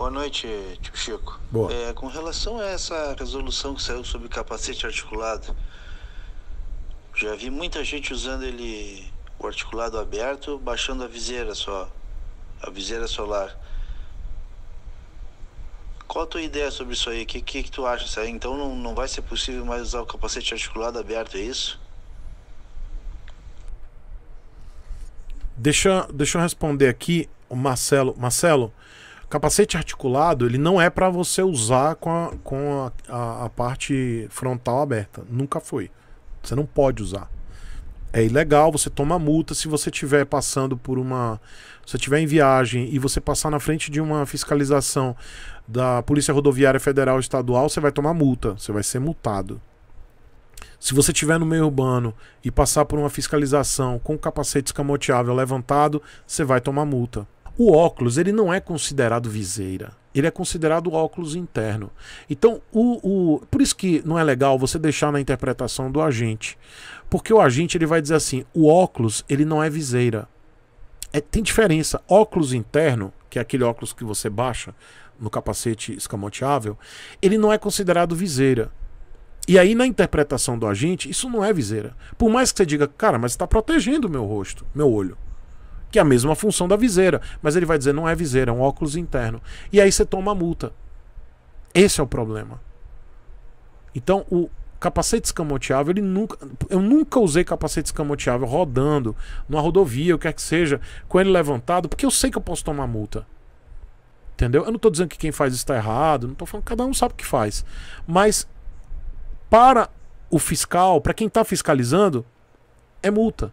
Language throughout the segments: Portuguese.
Boa noite, tio Chico. Boa. É, com relação a essa resolução que saiu sobre capacete articulado, já vi muita gente usando ele, o articulado aberto, baixando a viseira só, a viseira solar. Qual a tua ideia sobre isso aí? O que, que, que, tu acha? Isso Então não, não vai ser possível mais usar o capacete articulado aberto, é isso? Deixa, deixa eu responder aqui o Marcelo. Marcelo, capacete articulado, ele não é para você usar com, a, com a, a, a, parte frontal aberta. Nunca foi. Você não pode usar. É ilegal, você toma multa se você estiver passando por uma. Se estiver em viagem e você passar na frente de uma fiscalização da Polícia Rodoviária Federal ou Estadual, você vai tomar multa, você vai ser multado. Se você estiver no meio urbano e passar por uma fiscalização com o capacete escamoteável levantado, você vai tomar multa. O óculos ele não é considerado viseira, ele é considerado óculos interno. Então, o, o, por isso que não é legal você deixar na interpretação do agente, porque o agente ele vai dizer assim: o óculos ele não é viseira. É, tem diferença. Óculos interno, que é aquele óculos que você baixa no capacete escamoteável, ele não é considerado viseira. E aí, na interpretação do agente, isso não é viseira. Por mais que você diga, cara, mas está protegendo o meu rosto, meu olho que é a mesma função da viseira, mas ele vai dizer não é viseira, é um óculos interno. E aí você toma a multa. Esse é o problema. Então, o capacete escamoteável, ele nunca, eu nunca usei capacete escamoteável rodando numa rodovia, o que quer que seja, com ele levantado, porque eu sei que eu posso tomar multa. Entendeu? Eu não estou dizendo que quem faz está errado, não estou falando, cada um sabe o que faz. Mas para o fiscal, para quem está fiscalizando, é multa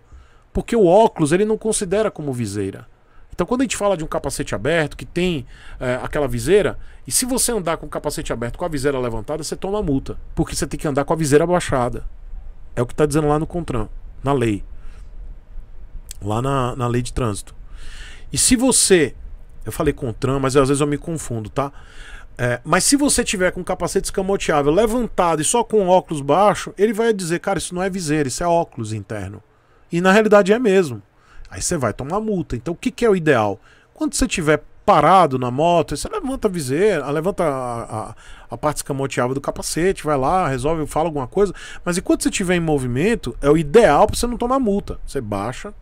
porque o óculos ele não considera como viseira. Então, quando a gente fala de um capacete aberto que tem é, aquela viseira, e se você andar com o capacete aberto com a viseira levantada, você toma multa, porque você tem que andar com a viseira baixada É o que está dizendo lá no Contran, na lei, lá na, na lei de trânsito. E se você, eu falei Contran, mas às vezes eu me confundo, tá? É, mas se você tiver com um capacete escamoteável levantado e só com óculos baixo, ele vai dizer, cara, isso não é viseira, isso é óculos interno. E na realidade é mesmo. Aí você vai tomar multa. Então o que, que é o ideal? Quando você tiver parado na moto, você levanta a viseira, levanta a, a, a parte escamoteável do capacete, vai lá, resolve, fala alguma coisa. Mas enquanto você estiver em movimento, é o ideal para você não tomar multa. Você baixa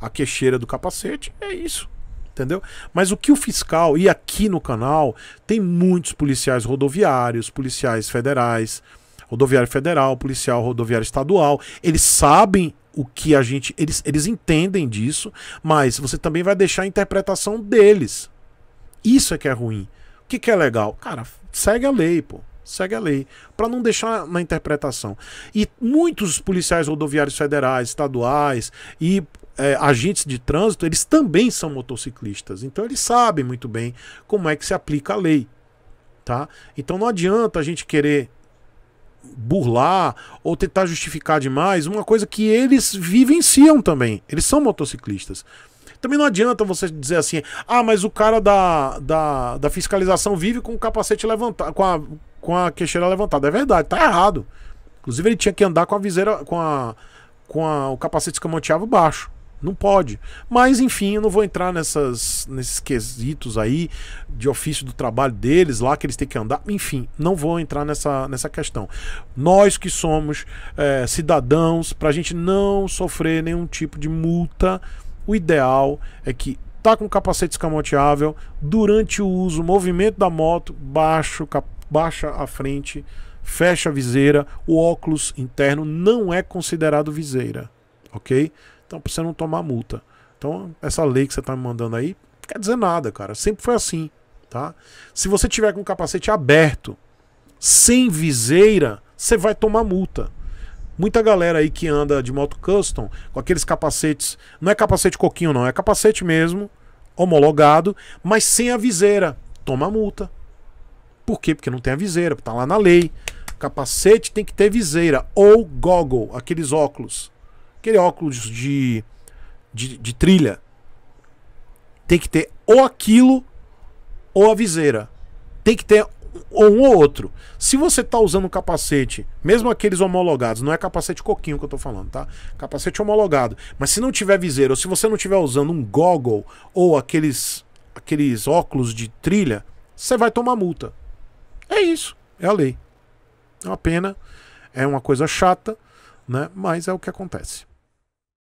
a queixeira do capacete, é isso. Entendeu? Mas o que o fiscal, e aqui no canal, tem muitos policiais rodoviários, policiais federais, rodoviário federal, policial rodoviário estadual, eles sabem o que a gente. Eles, eles entendem disso, mas você também vai deixar a interpretação deles. Isso é que é ruim. O que, que é legal? Cara, segue a lei, pô. Segue a lei. Para não deixar na interpretação. E muitos policiais rodoviários federais, estaduais e é, agentes de trânsito, eles também são motociclistas. Então eles sabem muito bem como é que se aplica a lei. Tá? Então não adianta a gente querer burlar ou tentar justificar demais uma coisa que eles vivenciam também. Eles são motociclistas. Também não adianta você dizer assim, ah, mas o cara da, da, da fiscalização vive com o capacete levantado, com a, com a queixeira levantada. É verdade, tá errado. Inclusive ele tinha que andar com a viseira, com a, com a, o capacete escamoteado baixo. Não pode. Mas, enfim, eu não vou entrar nessas, nesses quesitos aí de ofício do trabalho deles, lá que eles têm que andar. Enfim, não vou entrar nessa, nessa questão. Nós que somos é, cidadãos, para a gente não sofrer nenhum tipo de multa, o ideal é que tá com capacete escamoteável, durante o uso, movimento da moto, baixo, baixa a frente, fecha a viseira, o óculos interno não é considerado viseira ok? Então, para você não tomar multa. Então, essa lei que você está me mandando aí, não quer dizer nada, cara. Sempre foi assim, tá? Se você tiver com o capacete aberto, sem viseira, você vai tomar multa. Muita galera aí que anda de moto custom, com aqueles capacetes, não é capacete coquinho não, é capacete mesmo, homologado, mas sem a viseira, toma multa. Por quê? Porque não tem a viseira, tá lá na lei. Capacete tem que ter viseira ou goggle, aqueles óculos. Aquele óculos de, de, de trilha. Tem que ter ou aquilo ou a viseira. Tem que ter ou um ou outro. Se você tá usando um capacete, mesmo aqueles homologados, não é capacete coquinho que eu tô falando, tá? Capacete homologado. Mas se não tiver viseira, ou se você não tiver usando um goggle ou aqueles aqueles óculos de trilha, você vai tomar multa. É isso, é a lei. É uma pena, é uma coisa chata, né? Mas é o que acontece.